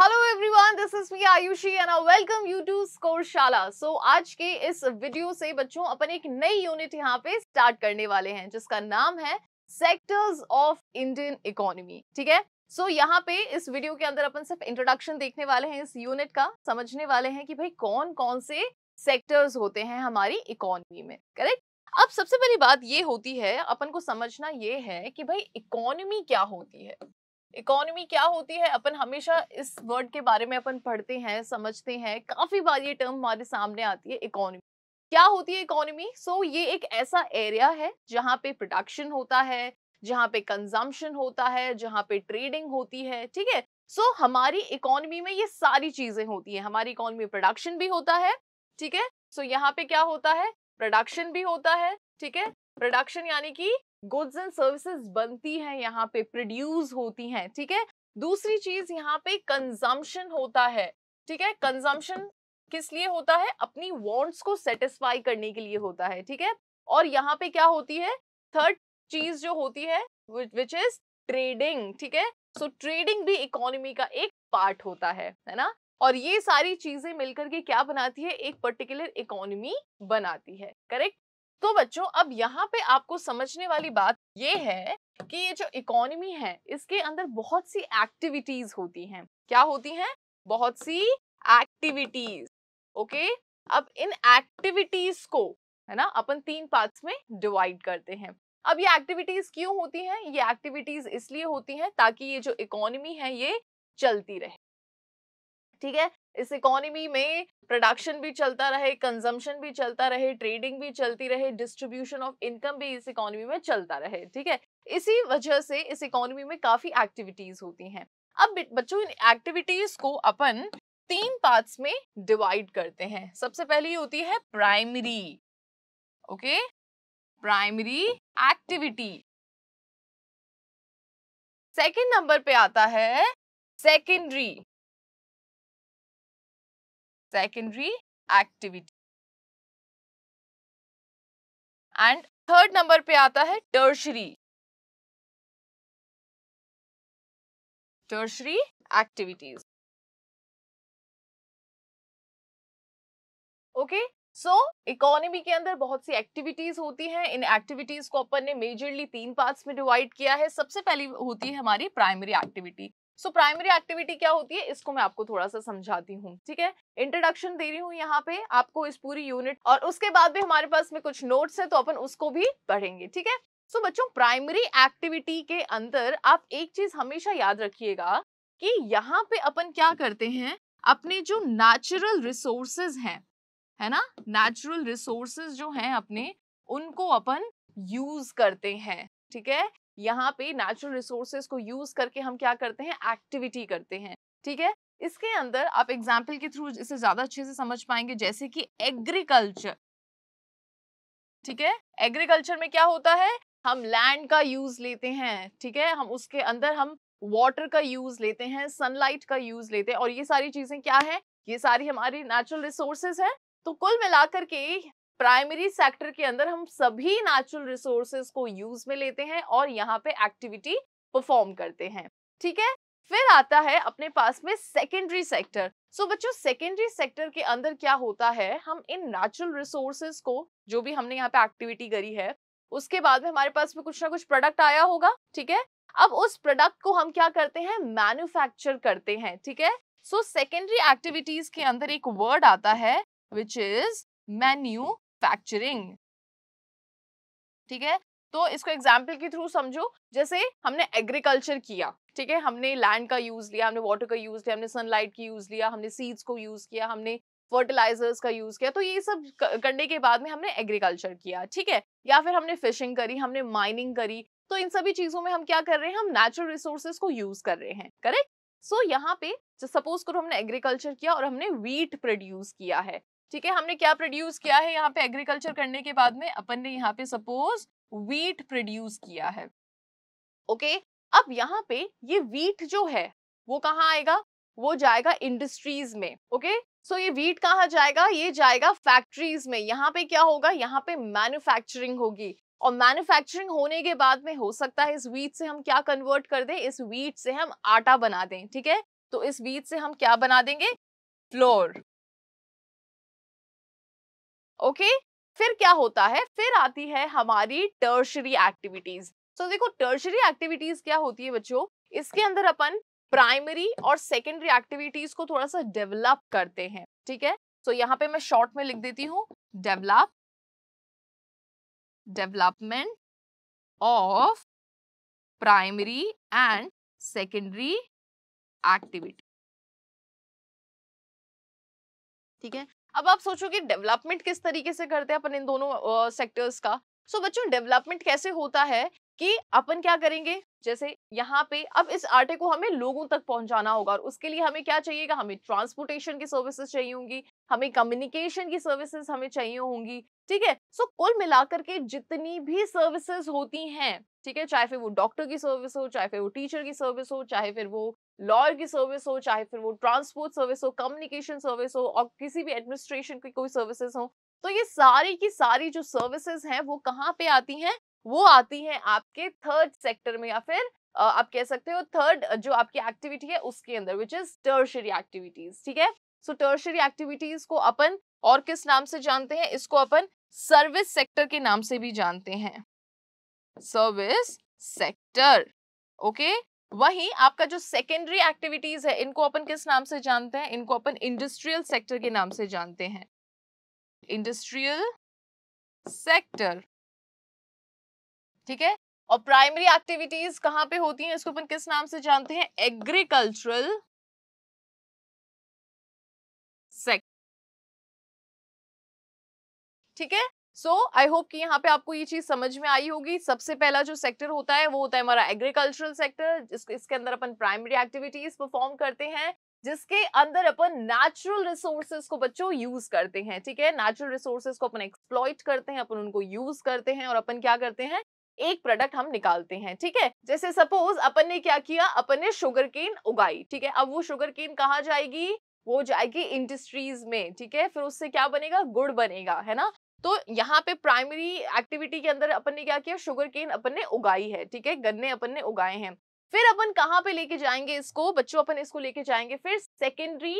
Hello everyone this is me Ayushi and I welcome you to Scoreshala so आज के इस video से बच्चों अपन एक नई यूनिट यहाँ पे स्टार्ट करने वाले हैं जिसका नाम है सेक्टर्स ऑफ इंडियन इकोनॉमी ठीक है सो so, यहाँ पे इस वीडियो के अंदर अपन सिर्फ इंट्रोडक्शन देखने वाले हैं इस यूनिट का समझने वाले हैं कि भाई कौन कौन से सेक्टर्स होते हैं हमारी इकोनॉमी में करेक्ट अब सबसे पहली बात ये होती है अपन को समझना ये है कि भाई इकोनॉमी क्या होती है इकोनॉमी क्या होती है अपन हमेशा इस वर्ड के बारे में अपन पढ़ते हैं समझते हैं काफ़ी बार ये टर्म हमारे सामने आती है इकोनॉमी क्या होती है इकोनॉमी सो so, ये एक ऐसा एरिया है जहाँ पे प्रोडक्शन होता है जहाँ पे कंजम्पशन होता है जहाँ पे ट्रेडिंग होती है ठीक है सो हमारी इकोनॉमी में ये सारी चीज़ें होती हैं हमारी इकोनॉमी प्रोडक्शन भी होता है ठीक है सो यहाँ पे क्या होता है प्रोडक्शन भी होता है ठीक है प्रोडक्शन यानी कि गुड्स एंड सर्विसेज बनती हैं यहाँ पे प्रोड्यूस होती हैं ठीक है दूसरी चीज यहाँ पे कंजम्पशन होता है ठीक है कंजम्पशन किस लिए होता है अपनी वॉन्ट्स को सेटिस्फाई करने के लिए होता है ठीक है और यहाँ पे क्या होती है थर्ड चीज जो होती है विच इज ट्रेडिंग ठीक है सो ट्रेडिंग भी इकोनॉमी का एक पार्ट होता है है ना और ये सारी चीजें मिलकर के क्या बनाती है एक पर्टिकुलर इकोनॉमी बनाती है करेक्ट तो बच्चों अब यहाँ पे आपको समझने वाली बात ये है कि ये जो इकोनॉमी है इसके अंदर बहुत सी एक्टिविटीज होती हैं क्या होती हैं बहुत सी एक्टिविटीज ओके अब इन एक्टिविटीज को है ना अपन तीन पार्ट्स में डिवाइड करते हैं अब ये एक्टिविटीज क्यों होती हैं ये एक्टिविटीज इसलिए होती हैं ताकि ये जो इकोनॉमी है ये चलती रहे ठीक है इस इकोनॉमी में प्रोडक्शन भी चलता रहे कंजम्पशन भी चलता रहे ट्रेडिंग भी चलती रहे डिस्ट्रीब्यूशन ऑफ इनकम भी इस इकोनॉमी में चलता रहे ठीक है इसी वजह से इस इकोनॉमी में काफ़ी एक्टिविटीज़ होती हैं अब बच्चों इन एक्टिविटीज़ को अपन तीन पार्ट्स में डिवाइड करते हैं सबसे पहली होती है primary okay primary activity second number पे आता है secondary secondary activity. And third number पे आता है tertiary tertiary activities okay so economy के अंदर बहुत सी एक्टिविटीज होती हैं इन एक्टिविटीज को अपन ने मेजरली तीन पार्ट्स में डिवाइड किया है सबसे पहली होती है हमारी primary activity so primary activity क्या होती है इसको मैं आपको थोड़ा सा समझाती हूँ ठीक है इंट्रोडक्शन दे रही हूँ यहाँ पे आपको इस पूरी यूनिट और उसके बाद भी हमारे पास में कुछ नोट्स है तो अपन उसको भी पढ़ेंगे ठीक है सो बच्चों प्राइमरी एक्टिविटी के अंदर आप एक चीज हमेशा याद रखिएगा कि यहाँ पे अपन क्या करते हैं अपने जो नेचुरल रिसोर्सेज हैं है ना नेचुरल रिसोर्सेज जो हैं अपने उनको अपन यूज करते हैं ठीक है यहाँ पे नेचुरल रिसोर्सेज को यूज करके हम क्या करते हैं एक्टिविटी करते हैं ठीक है इसके अंदर आप एग्जाम्पल के थ्रू इसे ज्यादा अच्छे से समझ पाएंगे जैसे कि एग्रीकल्चर ठीक है एग्रीकल्चर में क्या होता है हम लैंड का यूज लेते हैं ठीक है हम उसके अंदर हम वाटर का यूज लेते हैं सनलाइट का यूज लेते हैं और ये सारी चीजें क्या है ये सारी हमारी नेचुरल रिसोर्सेज है तो कुल मिलाकर के प्राइमरी सेक्टर के अंदर हम सभी नेचुरल रिसोर्सेज को यूज में लेते हैं और यहाँ पे एक्टिविटी परफॉर्म करते हैं ठीक है फिर आता है अपने पास में सेकेंडरी सेक्टर सो बच्चों सेकेंडरी सेक्टर के अंदर क्या होता है हम इन नेचुरल रिसोर्सेज को जो भी हमने यहाँ पे एक्टिविटी करी है उसके बाद में हमारे पास में कुछ ना कुछ प्रोडक्ट आया होगा ठीक है अब उस प्रोडक्ट को हम क्या करते हैं मैन्युफैक्चर करते हैं ठीक है सो सेकेंडरी एक्टिविटीज के अंदर एक वर्ड आता है विच इज मैन्यू मैन्युफैक्चरिंग ठीक है तो इसको एग्जाम्पल के थ्रू समझो जैसे हमने एग्रीकल्चर किया ठीक है हमने लैंड का यूज लिया हमने वाटर का यूज लिया हमने सनलाइट की यूज लिया हमने सीड्स को यूज किया हमने फर्टिलाइजर्स का यूज किया तो ये सब करने के बाद में हमने एग्रीकल्चर किया ठीक है या फिर हमने फिशिंग करी हमने माइनिंग करी तो इन सभी चीजों में हम क्या कर रहे हैं हम नेचुरल रिसोर्सेज को यूज कर रहे हैं करेक्ट सो so, यहाँ पे सपोज करो हमने एग्रीकल्चर किया और हमने वीट प्रोड्यूस किया है ठीक है हमने क्या प्रोड्यूस किया है यहाँ पे एग्रीकल्चर करने के बाद में अपन ने यहाँ पे सपोज वीट प्रोड्यूस किया है ओके अब यहाँ पे ये वीट जो है वो कहाँ आएगा वो जाएगा इंडस्ट्रीज में ओके सो ये वीट कहाँ जाएगा ये जाएगा फैक्ट्रीज में यहाँ पे क्या होगा यहाँ पे मैन्युफैक्चरिंग होगी और मैन्युफैक्चरिंग होने के बाद में हो सकता है इस वीट से हम क्या कन्वर्ट कर दें इस वीट से हम आटा बना दें ठीक है तो इस वीट से हम क्या बना देंगे फ्लोर ओके फिर क्या होता है फिर आती है हमारी टर्शरी एक्टिविटीज सो देखो टर्शरी एक्टिविटीज क्या होती है बच्चों इसके अंदर अपन प्राइमरी और सेकेंडरी एक्टिविटीज को थोड़ा सा डेवलप करते हैं ठीक है सो so, यहाँ पे मैं शॉर्ट में लिख देती हूँ develop development of primary and secondary activity ठीक है अब आप सोचो कि डेवलपमेंट किस तरीके से करते हैं अपन इन दोनों सेक्टर्स का सो so, बच्चों डेवलपमेंट कैसे होता है कि अपन क्या करेंगे जैसे यहाँ पे अब इस आटे को हमें लोगों तक पहुंचाना होगा और उसके लिए हमें क्या चाहिएगा हमें ट्रांसपोर्टेशन की सर्विसेज चाहिए होंगी हमें कम्युनिकेशन की सर्विसेज हमें चाहिए होंगी ठीक है सो कुल मिलाकर के जितनी भी सर्विसेज होती हैं ठीक है चाहे फिर वो डॉक्टर की सर्विस हो चाहे फिर वो टीचर की सर्विस हो चाहे फिर वो लॉयर की सर्विस हो चाहे फिर वो ट्रांसपोर्ट सर्विस हो कम्युनिकेशन सर्विस हो और किसी भी एडमिनिस्ट्रेशन की कोई सर्विसेज हो तो ये सारी की सारी जो सर्विसेज हैं वो कहाँ पे आती हैं वो आती हैं आपके थर्ड सेक्टर में या फिर आप कह सकते हो थर्ड जो आपकी एक्टिविटी है उसके अंदर विच इज टर्शरी एक्टिविटीज ठीक है सो टर्शरी एक्टिविटीज को अपन और किस नाम से जानते हैं इसको अपन सर्विस सेक्टर के नाम से भी जानते हैं सर्विस सेक्टर ओके वही आपका जो सेकेंडरी एक्टिविटीज है इनको अपन किस नाम से जानते हैं इनको अपन इंडस्ट्रियल सेक्टर के नाम से जानते हैं इंडस्ट्रियल सेक्टर ठीक है और प्राइमरी एक्टिविटीज कहाँ पे होती हैं इसको अपन किस नाम से जानते हैं एग्रीकल्चरल सेक्टर ठीक है सो आई होप कि यहाँ पे आपको ये चीज समझ में आई होगी सबसे पहला जो सेक्टर होता है वो होता है हमारा एग्रीकल्चरल सेक्टर इसके अंदर अपन प्राइमरी एक्टिविटीज परफॉर्म करते हैं जिसके अंदर अपन नेचुरल रिसोर्सेज को बच्चों यूज करते हैं ठीक है नेचुरल रिसोर्सेज को अपन एक्सप्लॉइट करते हैं अपन उनको यूज करते हैं और अपन क्या करते हैं एक प्रोडक्ट हम निकालते हैं ठीक है जैसे सपोज अपन ने क्या किया अपन ने शुगर केन उगाई ठीक है अब वो शुगर केन कहा जाएगी वो जाएगी इंडस्ट्रीज में ठीक है फिर उससे क्या बनेगा गुड़ बनेगा है ना तो यहाँ पे प्राइमरी एक्टिविटी के अंदर अपन ने क्या किया शुगर केन अपन ने उगाई है ठीक है गन्ने अपन ने उगाए हैं फिर अपन कहाँ पे लेके जाएंगे इसको बच्चों अपन इसको लेके जाएंगे फिर सेकेंडरी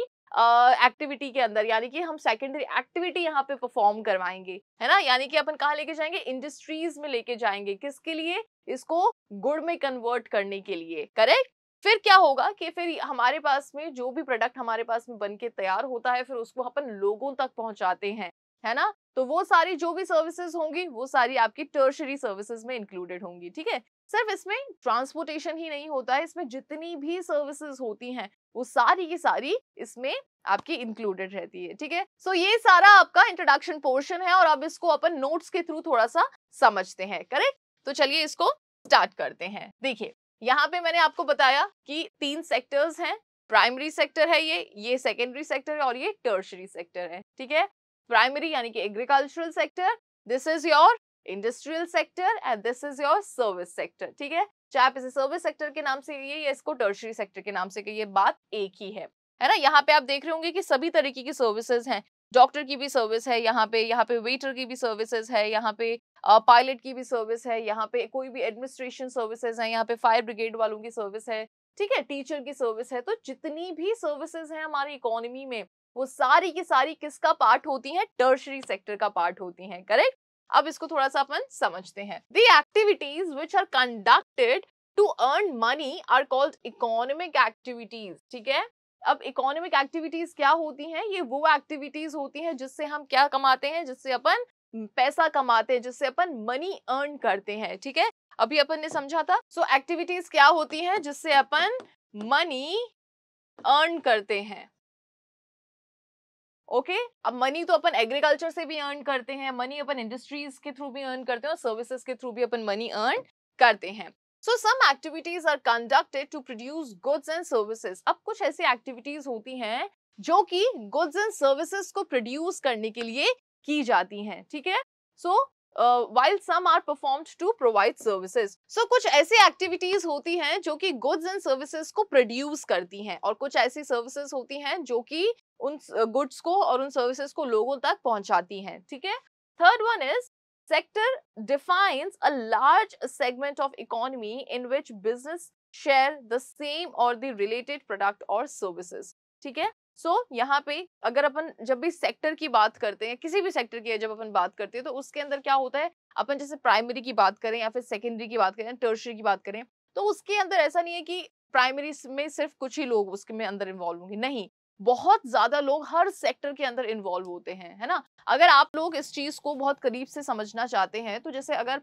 एक्टिविटी uh, के अंदर यानी कि हम सेकेंडरी एक्टिविटी यहाँ पे परफॉर्म करवाएंगे है ना यानी कि अपन कहा लेके जाएंगे इंडस्ट्रीज में लेके जाएंगे किसके लिए इसको गुड़ में कन्वर्ट करने के लिए करेक्ट फिर क्या होगा कि फिर हमारे पास में जो भी प्रोडक्ट हमारे पास में बन के तैयार होता है फिर उसको अपन लोगों तक पहुंचाते हैं है ना तो वो सारी जो भी सर्विसेज होंगी वो सारी आपकी टर्शरी सर्विसेज में इंक्लूडेड होंगी ठीक है सिर्फ इसमें ट्रांसपोर्टेशन ही नहीं होता है इसमें जितनी भी सर्विसेज होती हैं वो सारी की सारी इसमें आपकी इंक्लूडेड रहती है ठीक है सो ये सारा आपका इंट्रोडक्शन पोर्शन है और अब इसको अपन नोट्स के थ्रू थोड़ा सा समझते हैं करेक्ट तो चलिए इसको स्टार्ट करते हैं देखिए यहाँ पे मैंने आपको बताया कि तीन सेक्टर्स हैं प्राइमरी सेक्टर है ये ये सेकेंडरी सेक्टर है और ये टर्शरी सेक्टर है ठीक है प्राइमरी यानी कि agricultural sector this is your industrial sector and this is your service sector ठीक है चाहे आप इसे सर्विस सेक्टर के नाम से कहिए या इसको टर्शरी सेक्टर के नाम से कहिए बात एक ही है है ना यहाँ पे आप देख रहे होंगे कि सभी तरीके की सर्विसेज हैं डॉक्टर की भी सर्विस है यहाँ पे यहाँ पे वेटर की भी सर्विसेज है यहाँ पे पायलट की भी सर्विस है यहाँ पे कोई भी एडमिनिस्ट्रेशन सर्विसेज है यहाँ पे फायर ब्रिगेड वालों की सर्विस है ठीक है टीचर की सर्विस है तो जितनी भी सर्विसेज हैं हमारी इकोनॉमी में वो सारी की सारी किसका पार्ट होती हैं टर्शरी सेक्टर का पार्ट होती हैं करेक्ट अब इसको थोड़ा सा अपन समझते हैं the activities which are conducted to earn money are called economic activities ठीक है अब इकोनॉमिक एक्टिविटीज क्या होती हैं ये वो एक्टिविटीज होती हैं जिससे हम क्या कमाते हैं जिससे अपन पैसा कमाते हैं जिससे अपन मनी अर्न करते हैं ठीक है अभी अपन ने समझा था सो so, एक्टिविटीज क्या होती हैं जिससे अपन मनी अर्न करते हैं ओके अब मनी तो अपन एग्रीकल्चर से भी अर्न करते हैं मनी अपन इंडस्ट्रीज के थ्रू भी अर्न करते हैं और सर्विसेज के थ्रू भी अपन मनी अर्न करते हैं so some activities are conducted to produce goods and services अब कुछ ऐसी एक्टिविटीज होती हैं जो कि गुड्स एंड सर्विसेज को प्रोड्यूस करने के लिए की जाती हैं ठीक है so while some are performed to provide services so कुछ ऐसी एक्टिविटीज होती हैं जो कि गुड्स एंड सर्विसेज को प्रोड्यूस करती हैं और कुछ ऐसी सर्विसेज होती हैं जो कि उन गुड्स uh, को और उन सर्विसेज को लोगों तक पहुंचाती हैं ठीक है third one is sector defines a large segment of economy in which business share the same और द रिलेटेड प्रोडक्ट और सर्विसेज ठीक है सो so, यहाँ पे अगर अपन जब भी सेक्टर की बात करते हैं किसी भी सेक्टर की जब अपन बात करते हैं तो उसके अंदर क्या होता है अपन जैसे प्राइमरी की बात करें या फिर सेकेंडरी की बात करें टर्शरी की बात करें तो उसके अंदर ऐसा नहीं है कि प्राइमरी में सिर्फ कुछ ही लोग उसके में अंदर इन्वॉल्व होंगे नहीं बहुत ज्यादा लोग हर सेक्टर के अंदर इन्वॉल्व होते हैं है ना अगर आप लोग इस चीज को बहुत करीब से समझना चाहते हैं तो जैसे अगर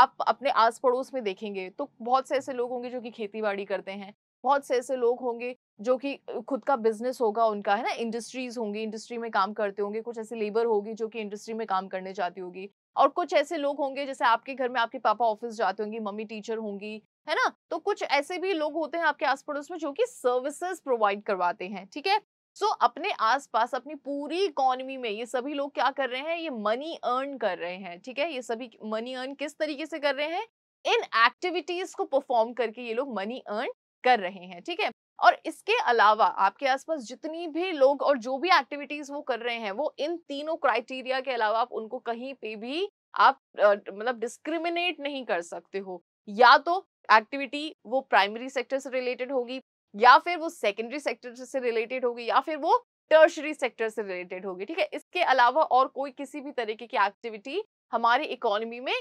आप अपने आस पड़ोस में देखेंगे तो बहुत से ऐसे लोग होंगे जो कि खेती बाड़ी करते हैं बहुत से ऐसे लोग होंगे जो कि खुद का बिजनेस होगा उनका है ना इंडस्ट्रीज होंगी इंडस्ट्री में काम करते होंगे कुछ ऐसे लेबर होगी जो कि इंडस्ट्री में काम करने जाती होगी और कुछ ऐसे लोग होंगे जैसे आपके घर में आपके पापा ऑफिस जाते होंगे मम्मी टीचर होंगी है ना तो कुछ ऐसे भी लोग होते हैं आपके आस पड़ोस में जो कि सर्विसेज प्रोवाइड करवाते हैं ठीक है सो so, अपने आसपास अपनी पूरी इकोनॉमी में ये सभी लोग क्या कर रहे हैं ये मनी अर्न कर रहे हैं ठीक है ये सभी मनी अर्न किस तरीके से कर रहे हैं इन एक्टिविटीज को परफॉर्म करके ये लोग मनी अर्न कर रहे हैं ठीक है और इसके अलावा आपके आसपास जितनी भी लोग और जो भी एक्टिविटीज वो कर रहे हैं वो इन तीनों क्राइटेरिया के अलावा आप उनको कहीं पे भी आप मतलब डिस्क्रिमिनेट नहीं कर सकते हो या तो एक्टिविटी वो प्राइमरी सेक्टर से रिलेटेड होगी या फिर वो सेकेंडरी सेक्टर से रिलेटेड होगी या फिर वो टर्शरी सेक्टर से रिलेटेड होगी ठीक है इसके अलावा और कोई किसी भी तरीके की एक्टिविटी हमारी इकोनॉमी में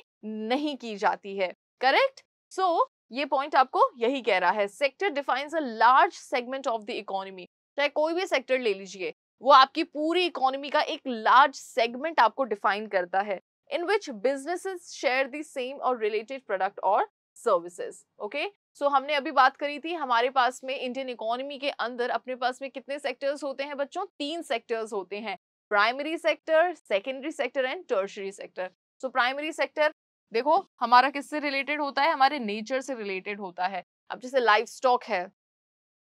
नहीं की जाती है करेक्ट सो so, ये पॉइंट आपको यही कह रहा है sector defines a large segment of the economy चाहे कोई भी सेक्टर ले लीजिए वो आपकी पूरी इकोनॉमी का एक लार्ज सेगमेंट आपको डिफाइन करता है in which business share the same और रिलेटेड प्रोडक्ट और सर्विसेज ओके सो हमने अभी बात करी थी हमारे पास में इंडियन इकोनॉमी के अंदर अपने पास में कितने सेक्टर्स होते हैं बच्चों तीन सेक्टर्स होते हैं primary sector secondary sector and tertiary sector so primary sector देखो हमारा किससे रिलेटेड होता है हमारे नेचर से रिलेटेड होता है अब जैसे लाइफ स्टॉक है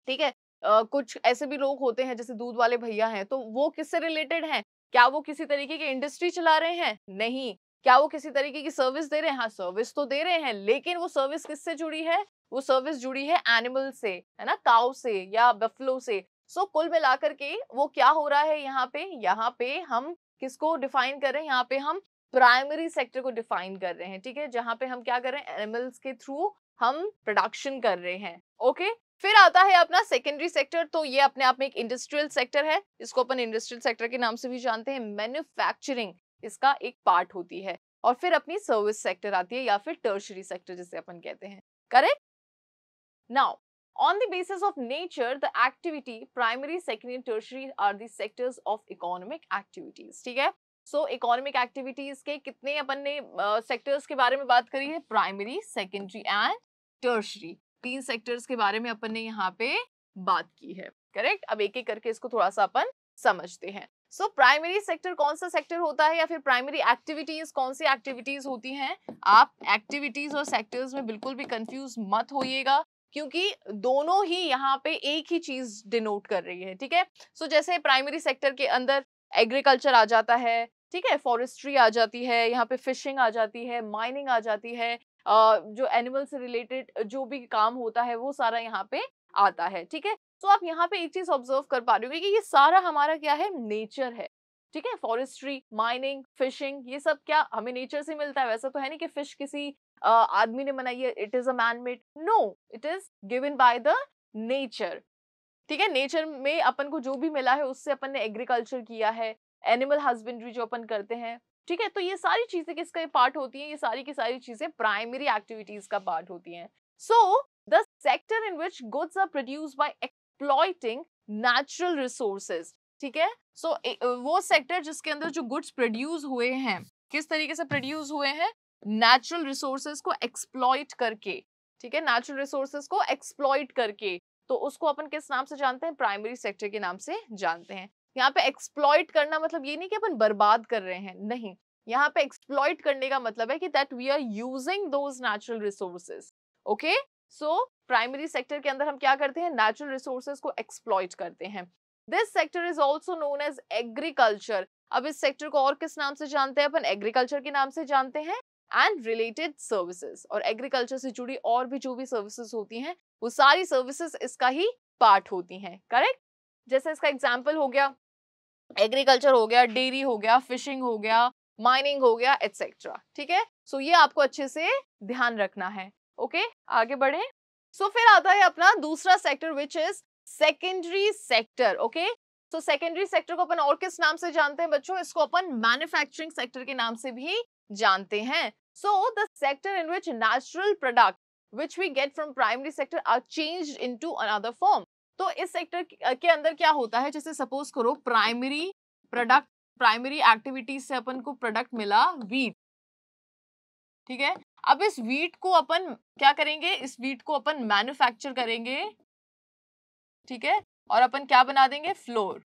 ठीक है आ, कुछ ऐसे भी लोग होते हैं जैसे दूध वाले भैया हैं तो वो किससे रिलेटेड हैं क्या वो किसी तरीके की इंडस्ट्री चला रहे हैं नहीं क्या वो किसी तरीके की सर्विस दे रहे हैं हाँ सर्विस तो दे रहे हैं लेकिन वो सर्विस किससे जुड़ी है वो सर्विस जुड़ी है एनिमल से है ना काउ से या बफलो से सो कुल मिलाकर के वो क्या हो रहा है यहाँ पे यहाँ पे हम किसको डिफाइन कर रहे हैं यहाँ पे हम प्राइमरी सेक्टर को डिफाइन कर रहे हैं ठीक है जहां पे हम क्या कर रहे हैं एनिमल्स के थ्रू हम प्रोडक्शन कर रहे हैं ओके फिर आता है अपना सेकेंडरी सेक्टर तो ये अपने आप में एक इंडस्ट्रियल सेक्टर है इसको अपन इंडस्ट्रियल सेक्टर के नाम से भी जानते हैं मैन्युफैक्चरिंग इसका एक पार्ट होती है और फिर अपनी सर्विस सेक्टर आती है या फिर टर्शरी सेक्टर जिसे अपन कहते हैं correct now on the basis of nature the activity primary secondary tertiary are the sectors of economic activities ठीक है सो इकोनॉमिक एक्टिविटीज के कितने अपन ने सेक्टर्स uh, के बारे में बात करी है प्राइमरी सेकेंडरी एंड टर्शरी तीन सेक्टर्स के बारे में अपन ने यहाँ पे बात की है करेक्ट अब एक एक करके इसको थोड़ा सा अपन समझते हैं सो प्राइमरी सेक्टर कौन सा सेक्टर होता है या फिर प्राइमरी एक्टिविटीज कौन सी एक्टिविटीज होती हैं आप एक्टिविटीज और सेक्टर्स में बिल्कुल भी कंफ्यूज मत होइएगा क्योंकि दोनों ही यहाँ पे एक ही चीज डिनोट कर रही है ठीक है सो जैसे प्राइमरी सेक्टर के अंदर एग्रीकल्चर आ जाता है ठीक है फॉरेस्ट्री आ जाती है यहाँ पे फिशिंग आ जाती है माइनिंग आ जाती है जो एनिमल से रिलेटेड जो भी काम होता है वो सारा यहाँ पे आता है ठीक है तो आप यहाँ पे एक चीज ऑब्जर्व कर पा रहे हो कि ये सारा हमारा क्या है नेचर है ठीक है फॉरेस्ट्री माइनिंग फिशिंग ये सब क्या हमें नेचर से मिलता है वैसा तो है नहीं कि फिश किसी आदमी ने बनाई है it is a man made no it is given by the nature ठीक है नेचर में अपन को जो भी मिला है उससे अपन ने एग्रीकल्चर किया है एनिमल हस्बेंड्री जो अपन करते हैं ठीक है तो ये सारी चीजें किसका पार्ट होती हैं ये सारी की सारी चीजें प्राइमरी एक्टिविटीज का पार्ट होती हैं so the sector in which goods are produce by exploiting natural resources ठीक है सो वो सेक्टर जिसके अंदर जो गुड्स प्रोड्यूस हुए हैं किस तरीके से प्रोड्यूस हुए हैं नेचुरल रिसोर्सेज को एक्सप्लॉइट करके ठीक है नेचुरल रिसोर्सेज को एक्सप्लॉइट करके तो उसको अपन किस नाम से जानते हैं प्राइमरी सेक्टर के नाम से जानते हैं यहाँ पे एक्सप्लॉयट करना मतलब ये नहीं कि अपन बर्बाद कर रहे हैं नहीं यहाँ पे एक्सप्लॉयट करने का मतलब है कि that we are using those natural resources okay so primary sector के अंदर हम क्या करते हैं नेचुरल रिसोर्सेज को एक्सप्लॉयट करते हैं this sector is also known as agriculture अब इस सेक्टर को और किस नाम से जानते हैं अपन एग्रीकल्चर के नाम से जानते हैं एंड रिलेटेड सर्विसेज और एग्रीकल्चर से जुड़ी और भी जो भी सर्विसेज होती हैं वो सारी सर्विसेज इसका ही पार्ट होती हैं करेक्ट जैसे इसका एग्जाम्पल हो गया एग्रीकल्चर हो गया डेयरी हो गया फिशिंग हो गया माइनिंग हो गया एटसेट्रा ठीक है सो ये आपको अच्छे से ध्यान रखना है ओके okay? आगे बढ़े सो so, फिर आता है अपना दूसरा sector which is secondary sector okay so secondary sector को अपन और किस नाम से जानते हैं बच्चों इसको अपन मैन्युफैक्चरिंग सेक्टर के नाम से भी जानते हैं so the sector in which natural product which we get from primary sector are changed into another form तो इस सेक्टर के अंदर क्या होता है जैसे सपोज करो प्राइमरी प्रोडक्ट प्राइमरी एक्टिविटीज से अपन को प्रोडक्ट मिला वीट ठीक है अब इस वीट को अपन क्या करेंगे इस वीट को अपन मैन्युफैक्चर करेंगे ठीक है और अपन क्या बना देंगे फ्लोर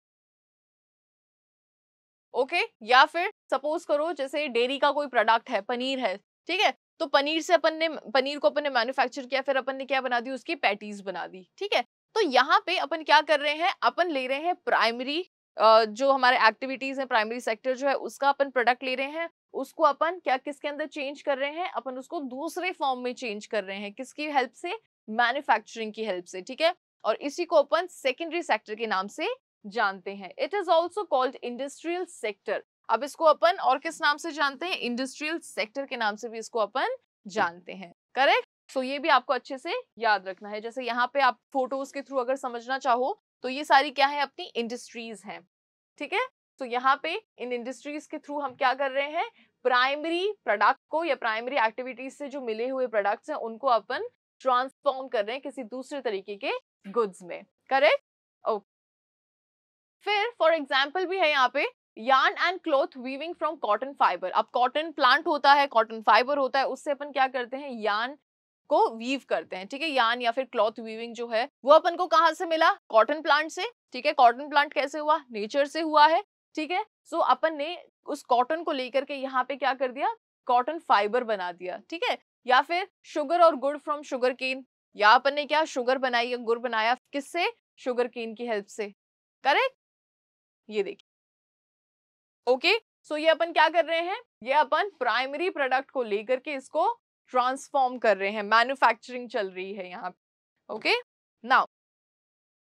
ओके okay? या फिर सपोज करो जैसे डेयरी का कोई प्रोडक्ट है पनीर है ठीक है तो पनीर से अपन ने पनीर को अपन ने मैन्युफैक्चर किया फिर अपन ने क्या बना दी उसकी पैटीज बना दी ठीक है तो यहाँ पे अपन क्या कर रहे हैं अपन ले रहे हैं प्राइमरी जो हमारे एक्टिविटीज है प्राइमरी सेक्टर जो है उसका अपन प्रोडक्ट ले रहे हैं उसको अपन क्या किसके अंदर चेंज कर रहे हैं अपन उसको दूसरे फॉर्म में चेंज कर रहे हैं किसकी हेल्प से मैन्युफैक्चरिंग की हेल्प से ठीक है और इसी को अपन सेकेंडरी सेक्टर के नाम से जानते हैं it is also called industrial sector अब इसको अपन और किस नाम से जानते हैं इंडस्ट्रियल सेक्टर के नाम से भी इसको अपन जानते हैं करेक्ट सो ये भी आपको अच्छे से याद रखना है जैसे यहाँ पे आप फोटोज के थ्रू अगर समझना चाहो तो ये सारी क्या है अपनी इंडस्ट्रीज हैं ठीक है तो यहाँ पे इन इंडस्ट्रीज के थ्रू हम क्या कर रहे हैं प्राइमरी प्रोडक्ट को या प्राइमरी एक्टिविटीज से जो मिले हुए प्रोडक्ट्स हैं उनको अपन ट्रांसफॉर्म कर रहे हैं किसी दूसरे तरीके के गुड्स में करेक्ट ओके oh. फिर फॉर एग्जाम्पल भी है यहाँ पे yarn and cloth weaving from cotton fibre अब कॉटन प्लांट होता है कॉटन फाइबर होता है उससे अपन क्या करते हैं यार्न को वीव करते हैं ठीक है यान या फिर क्लॉथ वीविंग जो है वो अपन को कहाँ से मिला कॉटन प्लांट से ठीक है कॉटन प्लांट कैसे हुआ नेचर से हुआ है ठीक है सो अपन ने उस कॉटन को लेकर के यहाँ पे क्या कर दिया कॉटन फाइबर बना दिया ठीक है या फिर शुगर और गुड़ फ्रॉम शुगर केन या अपन ने क्या शुगर बनाई या गुड़ बनाया किससे शुगर केन की हेल्प से करेक्ट ये देखिए ओके सो ये अपन क्या कर रहे हैं ये अपन प्राइमरी प्रोडक्ट को लेकर के इसको ट्रांसफॉर्म कर रहे हैं मैन्युफैक्चरिंग चल रही है यहाँ पे ओके नाउ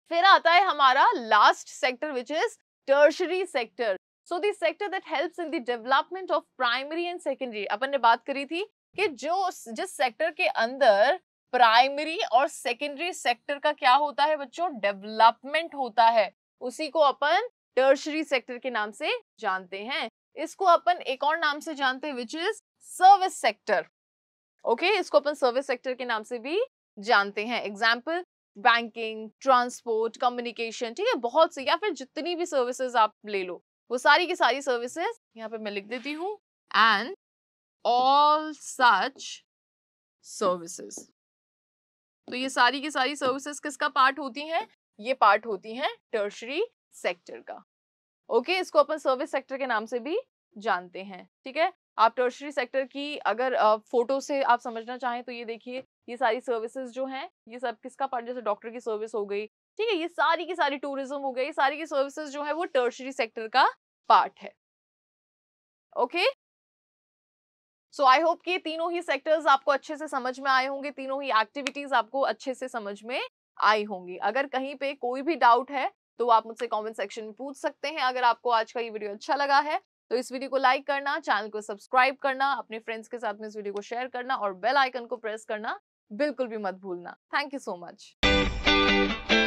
फिर आता है हमारा last sector which is tertiary sector so this sector that helps in the development of primary and secondary अपन ने बात करी थी कि जो जिस सेक्टर के अंदर प्राइमरी और सेकेंडरी सेक्टर का क्या होता है बच्चों डेवलपमेंट होता है उसी को अपन टर्शरी सेक्टर के नाम से जानते हैं इसको अपन एक और नाम से जानते हैं which is service sector okay okay? इसको अपन सर्विस सेक्टर के नाम से भी जानते हैं एग्जाम्पल बैंकिंग ट्रांसपोर्ट कम्युनिकेशन ठीक है बहुत से या फिर जितनी भी सर्विसेज आप ले लो वो सारी की सारी सर्विसेज यहाँ पे मैं लिख देती हूँ एंड ऑल सच सर्विसेज तो ये सारी की सारी सर्विसेज किसका पार्ट होती हैं ये पार्ट होती हैं टर्शरी सेक्टर का ओके okay? इसको अपन सर्विस सेक्टर के नाम से भी जानते हैं ठीक है आप टर्शरी सेक्टर की अगर फोटो से आप समझना चाहें तो ये देखिए ये सारी सर्विसेज जो हैं ये सब किसका पार्ट जैसे डॉक्टर की सर्विस हो गई ठीक है ये सारी की सारी टूरिज्म हो गई सारी की सर्विसेज जो है वो टर्शरी सेक्टर का पार्ट है ओके सो आई होप कि तीनों ही सेक्टर्स आपको अच्छे से समझ में आए होंगे तीनों ही एक्टिविटीज आपको अच्छे से समझ में आई होंगी अगर कहीं पे कोई भी डाउट है तो आप मुझसे कमेंट सेक्शन में पूछ सकते हैं अगर आपको आज का ये वीडियो अच्छा लगा है तो इस वीडियो को लाइक करना चैनल को सब्सक्राइब करना अपने फ्रेंड्स के साथ में इस वीडियो को शेयर करना और बेल आइकन को प्रेस करना बिल्कुल भी मत भूलना थैंक यू सो मच